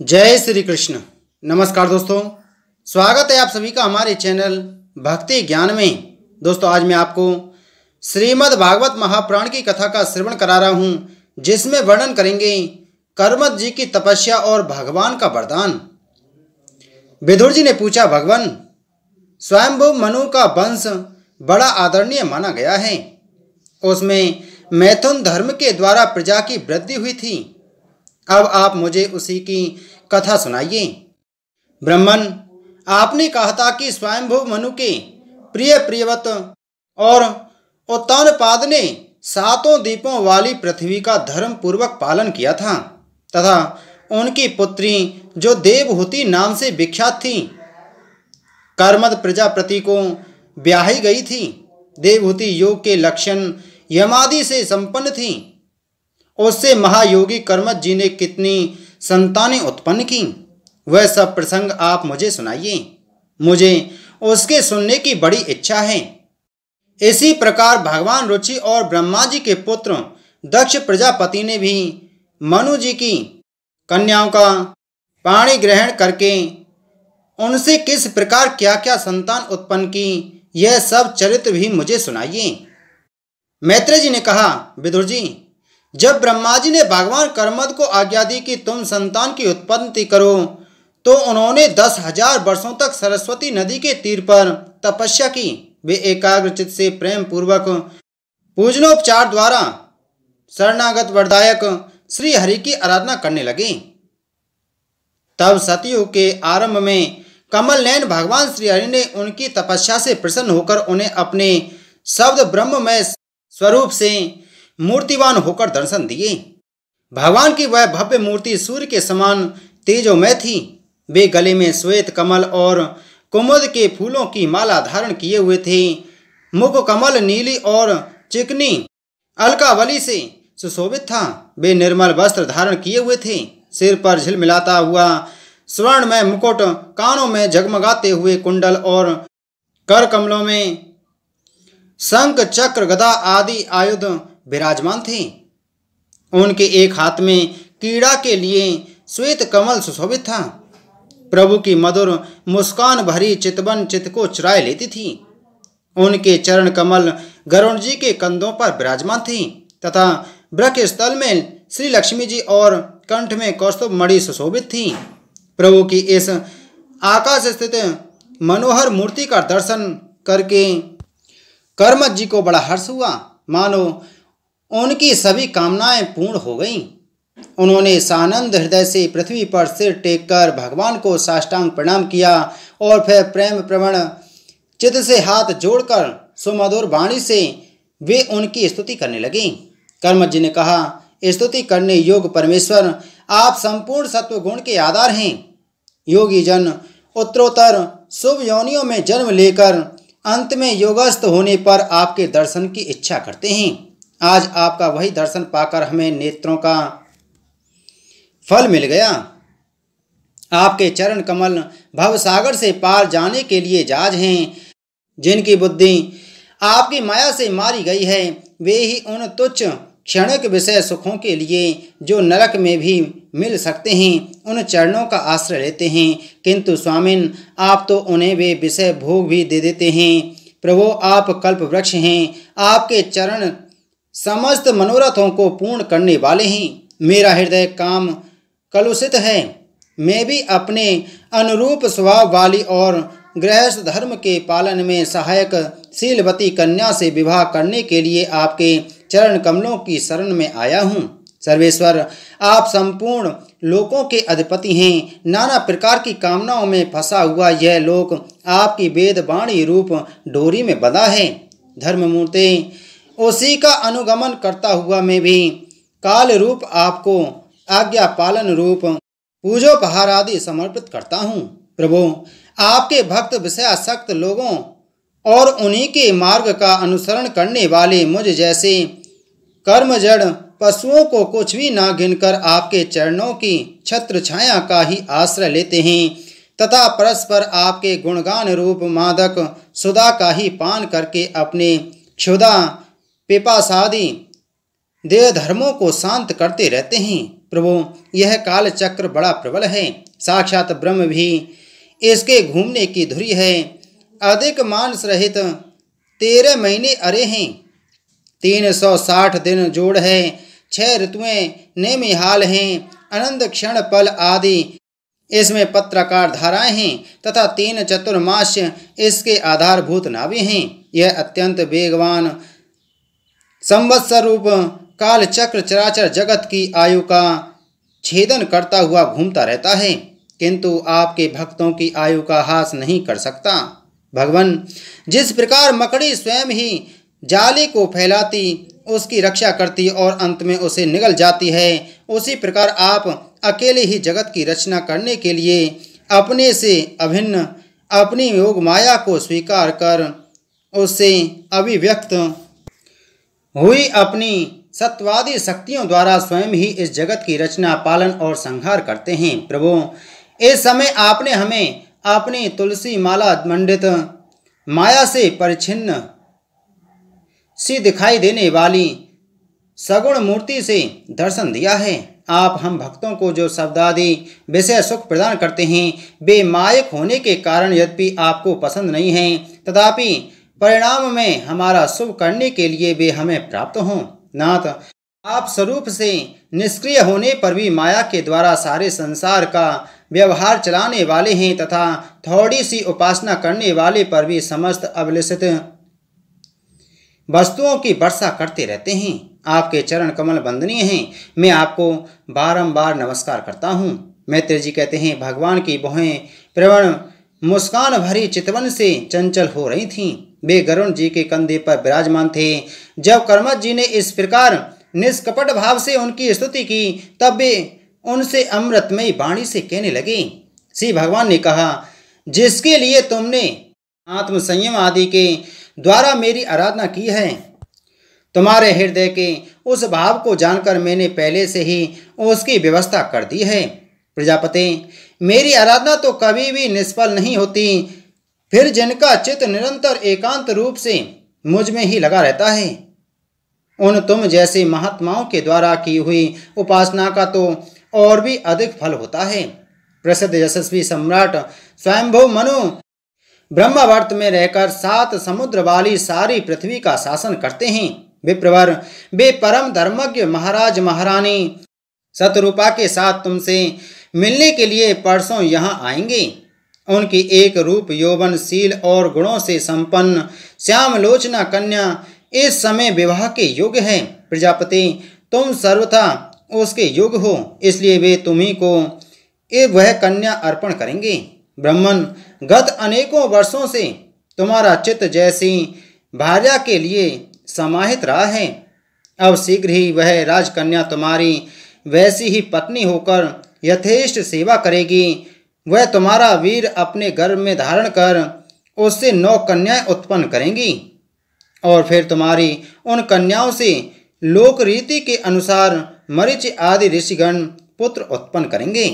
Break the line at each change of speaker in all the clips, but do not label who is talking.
जय श्री कृष्ण नमस्कार दोस्तों स्वागत है आप सभी का हमारे चैनल भक्ति ज्ञान में दोस्तों आज मैं आपको श्रीमद् भागवत महापुराण की कथा का श्रवण करा रहा हूँ जिसमें वर्णन करेंगे कर्मत जी की तपस्या और भगवान का वरदान विदुर जी ने पूछा भगवान स्वयंभू मनु का वंश बड़ा आदरणीय माना गया है उसमें मैथुन धर्म के द्वारा प्रजा की वृद्धि हुई थी अब आप मुझे उसी की कथा सुनाइए ब्रह्मन आपने कहा था कि स्वयंभुव मनु के प्रिय प्रियवत और उत्तान पाद ने सातों दीपों वाली पृथ्वी का धर्म पूर्वक पालन किया था तथा उनकी पुत्री जो देवहूति नाम से विख्यात थी कर्मद प्रजापति को ब्याही गई थी देवहूति योग के लक्षण यमादि से संपन्न थी उससे महायोगी कर्मत जी ने कितनी संतानें उत्पन्न की वह सब प्रसंग आप मुझे सुनाइए मुझे उसके सुनने की बड़ी इच्छा है इसी प्रकार भगवान रुचि और ब्रह्मा जी के पुत्र दक्ष प्रजापति ने भी मनु जी की कन्याओं का पाणी ग्रहण करके उनसे किस प्रकार क्या क्या संतान उत्पन्न की यह सब चरित्र भी मुझे सुनाइए मैत्र जी ने कहा विदुर जी जब ब्रह्मा जी ने भगवान कर्मद को आज्ञा दी कि तुम संतान की उत्पत्ति करो तो उन्होंने दस हजार वर्षों तक सरस्वती नदी के तीर पर तपस्या की वे एकाग्रचित से प्रेम पूर्वक पूजनोपचार द्वारा शरणागत वरदायक श्री हरि की आराधना करने लगे तब सतयुग के आरंभ में कमल नयन भगवान श्री हरि ने उनकी तपस्या से प्रसन्न होकर उन्हें अपने शब्द ब्रह्म में स्वरूप से मूर्तिवान होकर दर्शन दिए भगवान की वह भव्य मूर्ति सूर्य के समान तेजोमय थी वे गले में श्वेत कमल और कुमुद के फूलों की माला धारण किए हुए थे मुख कमल नीली और चिकनी अलकावली से सुशोभित था वे निर्मल वस्त्र धारण किए हुए थे सिर पर झिलमिलाता हुआ स्वर्ण में मुकुट कानों में जगमगाते हुए कुंडल और कर कमलों में शंख चक्र गदा आदि आयुध विराजमान थे उनके एक हाथ में कीड़ा के लिए श्वेत कमल सुशोभित था प्रभु की मधुर मुस्कान भरी चितवन चित को चुराए लेती थी उनके चरण कमल गरुण जी के कंधों पर विराजमान थी तथा ब्रक स्थल में श्री लक्ष्मी जी और कंठ में कौस्तुभ मणि सुशोभित थी प्रभु की इस आकाश स्थित मनोहर मूर्ति का दर्शन करके कर्मज जी को बड़ा हर्ष हुआ मानो उनकी सभी कामनाएं पूर्ण हो गईं उन्होंने सानंद हृदय से पृथ्वी पर सिर टेक कर भगवान को साष्टांग प्रणाम किया और फिर प्रेम प्रवण चित्त से हाथ जोड़कर सुमधुर वाणी से वे उनकी स्तुति करने लगे कर्म जी ने कहा स्तुति करने योग परमेश्वर आप संपूर्ण सत्व गुण के आधार हैं योगी जन उत्तरोत्तर शुभ योनियों में जन्म लेकर अंत में योगस्थ होने पर आपके दर्शन की इच्छा करते हैं आज आपका वही दर्शन पाकर हमें नेत्रों का फल मिल गया आपके चरण कमल भवसागर से पार जाने के लिए जाज हैं जिनकी बुद्धि आपकी माया से मारी गई है वे ही उन तुच्छ क्षणिक विषय सुखों के लिए जो नरक में भी मिल सकते हैं उन चरणों का आश्रय लेते हैं किंतु स्वामिन आप तो उन्हें वे विषय भोग भी दे देते हैं प्रभो आप कल्प वृक्ष हैं आपके चरण समस्त मनोरथों को पूर्ण करने वाले ही मेरा हृदय काम कलुषित है मैं भी अपने अनुरूप स्वभाव वाली और गृहस्थ धर्म के पालन में सहायक शीलवती कन्या से विवाह करने के लिए आपके चरण कमलों की शरण में आया हूँ सर्वेश्वर आप संपूर्ण लोकों के अधिपति हैं नाना प्रकार की कामनाओं में फंसा हुआ यह लोक आपकी वेद रूप डोरी में बंधा है धर्ममूर्ति उसी का अनुगमन करता हुआ मैं भी काल रूप आपको आज्ञा पालन रूप पूजोपहार आदि समर्पित करता हूँ प्रभु आपके भक्त विषय विषयासक्त लोगों और उन्हीं के मार्ग का अनुसरण करने वाले मुझ जैसे कर्मजड़ पशुओं को कुछ भी ना गिनकर आपके चरणों की छत्र छाया का ही आश्रय लेते हैं तथा परस्पर आपके गुणगान रूप मादक सुधा का ही पान करके अपने क्षुदा आदि देह धर्मों को शांत करते रहते हैं प्रभु यह काल चक्र बड़ा प्रबल है साक्षात ब्रह्म भी इसके घूमने की धुरी है अधिक मानस रहित तेरह महीने अरे हैं तीन सौ साठ दिन जोड़ है छह ऋतुएं नेमिहाल हैं अनंत क्षण पल आदि इसमें पत्रकार धाराएं हैं तथा तीन चतुर्माश इसके आधारभूत नावे हैं यह अत्यंत वेगवान संवत्सर रूप काल चक्र चराचर जगत की आयु का छेदन करता हुआ घूमता रहता है किंतु आपके भक्तों की आयु का हास नहीं कर सकता भगवान जिस प्रकार मकड़ी स्वयं ही जाले को फैलाती उसकी रक्षा करती और अंत में उसे निगल जाती है उसी प्रकार आप अकेले ही जगत की रचना करने के लिए अपने से अभिन्न अपनी योग माया को स्वीकार कर उससे अभिव्यक्त हुई अपनी सत्वादी शक्तियों द्वारा स्वयं ही इस जगत की रचना पालन और संहार करते हैं प्रभु इस समय आपने हमें अपनी तुलसी माला मंडित माया से परिचिन्न सी दिखाई देने वाली सगुण मूर्ति से दर्शन दिया है आप हम भक्तों को जो शब्दादि विषय सुख प्रदान करते हैं वे मायक होने के कारण यद्यपि आपको पसंद नहीं है तथापि परिणाम में हमारा शुभ करने के लिए वे हमें प्राप्त हों नाथ आप स्वरूप से निष्क्रिय होने पर भी माया के द्वारा सारे संसार का व्यवहार चलाने वाले हैं तथा थोड़ी सी उपासना करने वाले पर भी समस्त अभिलषित वस्तुओं की वर्षा करते रहते हैं आपके चरण कमल वंदनीय हैं मैं आपको बारंबार नमस्कार करता हूँ मैत्र जी कहते हैं भगवान की बहुएं प्रवण मुस्कान भरी चितवन से चंचल हो रही थीं वे गरुण जी के कंधे पर विराजमान थे जब कर्मत जी ने इस प्रकार निष्कपट भाव से उनकी स्तुति की तब वे उनसे अमृतमयी वाणी से कहने लगे श्री भगवान ने कहा जिसके लिए तुमने आत्मसंयम आदि के द्वारा मेरी आराधना की है तुम्हारे हृदय के उस भाव को जानकर मैंने पहले से ही उसकी व्यवस्था कर दी है प्रजापति मेरी आराधना तो कभी भी निष्फल नहीं होती फिर जिनका चित्त निरंतर एकांत रूप से मुझ में ही लगा रहता है उन तुम जैसे महात्माओं के द्वारा की हुई उपासना का तो और भी अधिक फल होता है प्रसिद्ध यशस्वी सम्राट स्वयंभु मनु ब्रह्मवर्त में रहकर सात समुद्र वाली सारी पृथ्वी का शासन करते हैं विप्रवर वे परम धर्मज्ञ महाराज महारानी सतरूपा के साथ तुमसे मिलने के लिए परसों यहाँ आएंगे उनकी एक रूप यौवनशील और गुणों से संपन्न श्यामलोचना कन्या इस समय विवाह के युग है प्रजापति तुम सर्वथा उसके युग हो इसलिए वे तुम्ही को वह कन्या अर्पण करेंगे ब्रह्मन गत अनेकों वर्षों से तुम्हारा चित्त जैसी भार्या के लिए समाहित रहा है अब शीघ्र ही वह राजकन्या तुम्हारी वैसी ही पत्नी होकर यथेष्ट सेवा करेगी वह तुम्हारा वीर अपने गर्भ में धारण कर उससे नौ कन्याएं उत्पन्न करेंगी और फिर तुम्हारी उन कन्याओं से लोक रीति के अनुसार मरिच आदि ऋषिगण पुत्र उत्पन्न करेंगे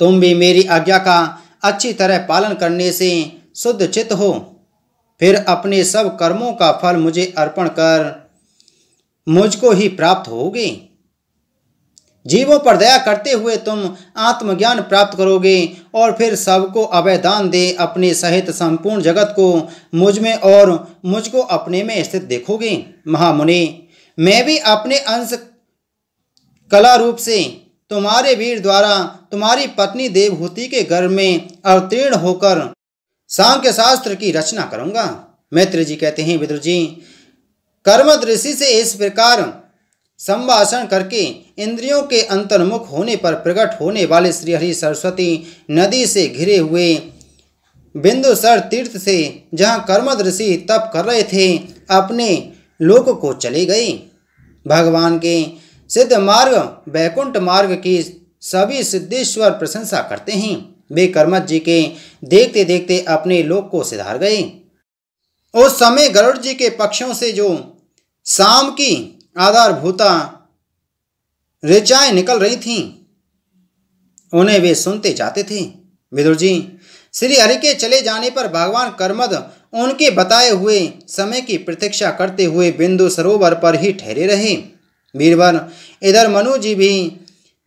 तुम भी मेरी आज्ञा का अच्छी तरह पालन करने से शुद्ध चित्त हो फिर अपने सब कर्मों का फल मुझे अर्पण कर मुझको ही प्राप्त होगी जीवों पर दया करते हुए तुम आत्मज्ञान प्राप्त करोगे और फिर सबको अवैधान दे अपने सहित संपूर्ण जगत को मुझ में और मुझको अपने में स्थित देखोगे महामुनि मैं भी अपने अंश कला रूप से तुम्हारे वीर द्वारा तुम्हारी पत्नी देवहूति के घर में अवतीर्ण होकर सांख्य शास्त्र की रचना करूंगा मैत्र जी कहते हैं विदुर जी कर्मद ऋषि से इस प्रकार संभाषण करके इंद्रियों के अंतर्मुख होने पर प्रकट होने वाले श्रीहरि सरस्वती नदी से घिरे हुए बिंदुसर तीर्थ से जहाँ कर्मद ऋषि तप कर रहे थे अपने लोक को चले गए भगवान के सिद्ध मार्ग वैकुंठ मार्ग की सभी सिद्धेश्वर प्रशंसा करते हैं वे कर्मज जी के देखते देखते अपने लोक को सिधार गए उस समय गरुड़ जी के पक्षों से जो शाम की आधारभूता रेचाएं निकल रही थीं उन्हें वे सुनते जाते थे विदुर जी श्री हरि के चले जाने पर भगवान कर्मद उनके बताए हुए समय की प्रतीक्षा करते हुए बिंदु सरोवर पर ही ठहरे रहे वीरवर इधर मनु जी भी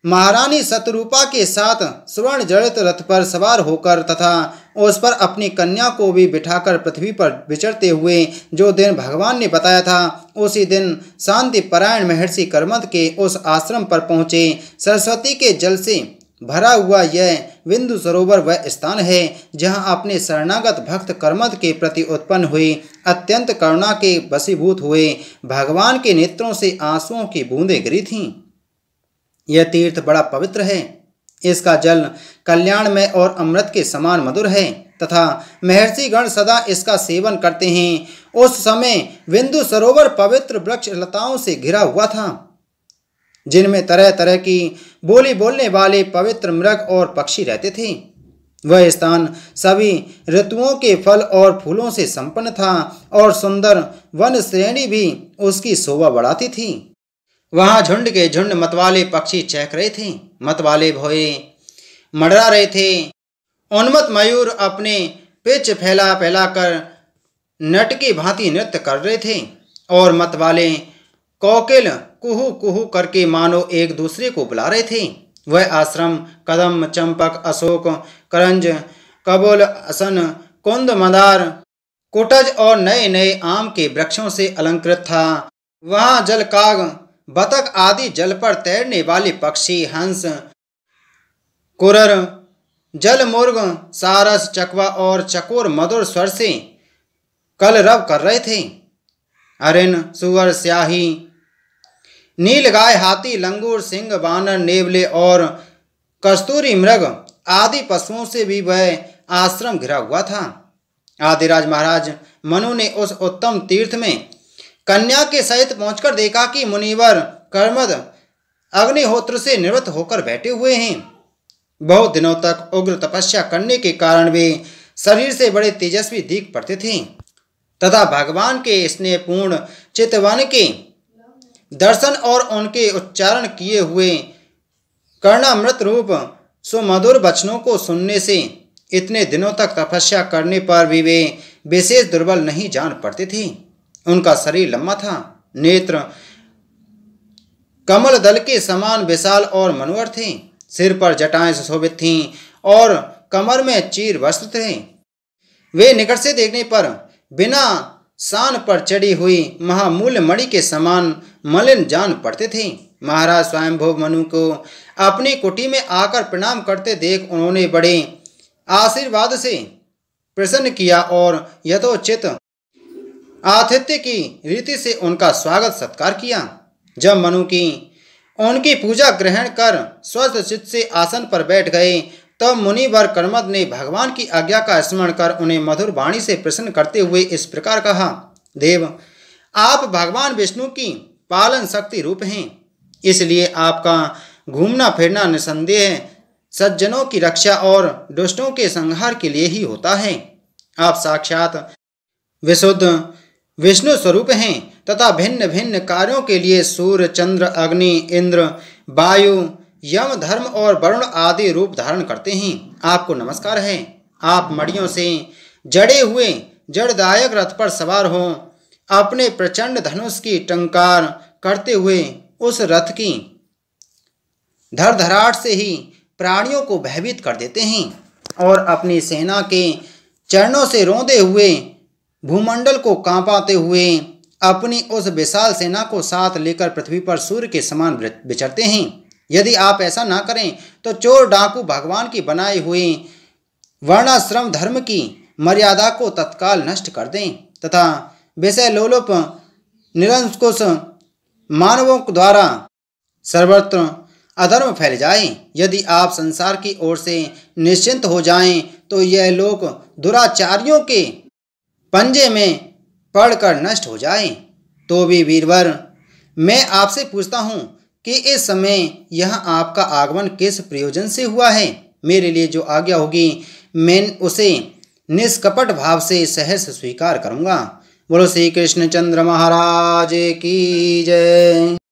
महारानी शत्रुपा के साथ स्वर्ण जड़ित रथ पर सवार होकर तथा उस पर अपनी कन्या को भी बिठाकर पृथ्वी पर विचरते हुए जो दिन भगवान ने बताया था उसी दिन शांति परायण महर्षि कर्मद के उस आश्रम पर पहुँचे सरस्वती के जल से भरा हुआ यह बिंदु सरोवर वह स्थान है जहाँ अपने शरणागत भक्त कर्मद के प्रति उत्पन्न हुए अत्यंत करुणा के बसीभूत हुए भगवान के नेत्रों से आंसुओं की बूंदें गिरी थीं यह तीर्थ बड़ा पवित्र है इसका जल कल्याण में और अमृत के समान मधुर है तथा महर्षिगण सदा इसका सेवन करते हैं उस समय बिंदु सरोवर पवित्र वृक्ष लताओं से घिरा हुआ था जिनमें तरह तरह की बोली बोलने वाले पवित्र मृग और पक्षी रहते थे वह स्थान सभी ऋतुओं के फल और फूलों से संपन्न था और सुंदर वन श्रेणी भी उसकी शोभा बढ़ाती थी वहां झुंड के झुंड मतवाले पक्षी चहक रहे थे मतवाले भोए मडरा रहे थे उन्मत मयूर अपने पिच फैला फैला कर नट की भांति नृत्य कर रहे थे और मतवाले कोकिल कुहू कुहू करके मानो एक दूसरे को बुला रहे थे वह आश्रम कदम चंपक अशोक करंज कबुल असन कुंद मदार कुटज और नए नए आम के वृक्षों से अलंकृत था वहां जलकाग बतख आदि जल पर तैरने वाले पक्षी हंस कुरर जलमुर्ग सारस चकवा और चकोर मधुर स्वर से कलरव कर रहे थे अरिन सुअर स्याही गाय हाथी लंगूर सिंह बानर नेवले और कस्तूरी मृग आदि पशुओं से भी वह आश्रम घिरा हुआ था आदिराज महाराज मनु ने उस उत्तम तीर्थ में कन्या के सहित पहुंचकर देखा कि मुनिवर कर्मद अग्निहोत्र से निवृत्त होकर बैठे हुए हैं बहुत दिनों तक उग्र तपस्या करने के कारण वे शरीर से बड़े तेजस्वी दीख पड़ते थे तथा भगवान के स्नेहपूर्ण चितवन के दर्शन और उनके उच्चारण किए हुए कर्णामृत रूप सुमधुर वचनों को सुनने से इतने दिनों तक तपस्या करने पर भी वे विशेष दुर्बल नहीं जान पड़ते थे उनका शरीर लंबा था नेत्र कमल दल के समान विशाल और मनोहर थे सिर पर जटाएं सुशोभित थीं और कमर में चीर वस्त्र थे वे निकट से देखने पर बिना शान पर चढ़ी हुई महामूल मणि के समान मलिन जान पड़ते थे महाराज स्वयंभोग मनु को अपनी कुटी में आकर प्रणाम करते देख उन्होंने बड़े आशीर्वाद से प्रसन्न किया और यथोचित आतिथ्य की रीति से उनका स्वागत सत्कार किया जब मनु की उनकी पूजा ग्रहण कर स्वस्थ चित्त से आसन पर बैठ गए तब तो मुनिवर कर्मद ने भगवान की आज्ञा का स्मरण कर उन्हें मधुर वाणी से प्रसन्न करते हुए इस प्रकार कहा देव आप भगवान विष्णु की पालन शक्ति रूप हैं इसलिए आपका घूमना फिरना निसंदेह सज्जनों की रक्षा और दुष्टों के संहार के लिए ही होता है आप साक्षात विशुद्ध विष्णु स्वरूप हैं तथा भिन्न भिन्न कार्यों के लिए सूर्य चंद्र अग्नि इंद्र वायु यम धर्म और वरुण आदि रूप धारण करते हैं आपको नमस्कार है आप मड़ियों से जड़े हुए जड़दायक रथ पर सवार हो अपने प्रचंड धनुष की टंकार करते हुए उस रथ की धरधराट से ही प्राणियों को भयभीत कर देते हैं और अपनी सेना के चरणों से रोंदे हुए भूमंडल को कांपाते हुए अपनी उस विशाल सेना को साथ लेकर पृथ्वी पर सूर्य के समान विचरते हैं यदि आप ऐसा ना करें तो चोर डाकू भगवान की बनाए हुए वर्णाश्रम धर्म की मर्यादा को तत्काल नष्ट कर दें तथा विषय लोलोप निरंकुश मानवों द्वारा सर्वत्र अधर्म फैल जाए यदि आप संसार की ओर से निश्चिंत हो जाएं तो यह लोक दुराचारियों के पंजे में पड़कर नष्ट हो जाए तो भी वीरवर मैं आपसे पूछता हूँ कि इस समय यह आपका आगमन किस प्रयोजन से हुआ है मेरे लिए जो आज्ञा होगी मैं उसे निष्कपट भाव से सहस स्वीकार करूँगा बोलो श्री कृष्ण चंद्र महाराज की जय